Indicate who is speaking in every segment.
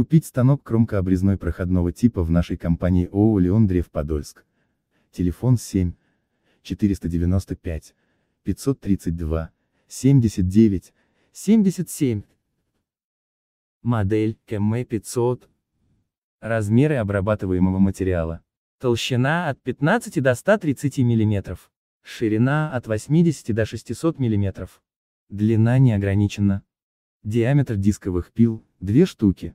Speaker 1: Купить станок кромкообрезной проходного типа в нашей компании ООО «Леондрев Подольск». Телефон 7 495 532 79 77. Модель КМ-500. Размеры обрабатываемого материала. Толщина от 15 до 130 мм. Ширина от 80 до 600 мм. Длина не ограничена. Диаметр дисковых пил – 2 штуки.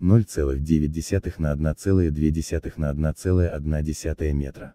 Speaker 2: 0,9 на 1,2 на 1,1 метра.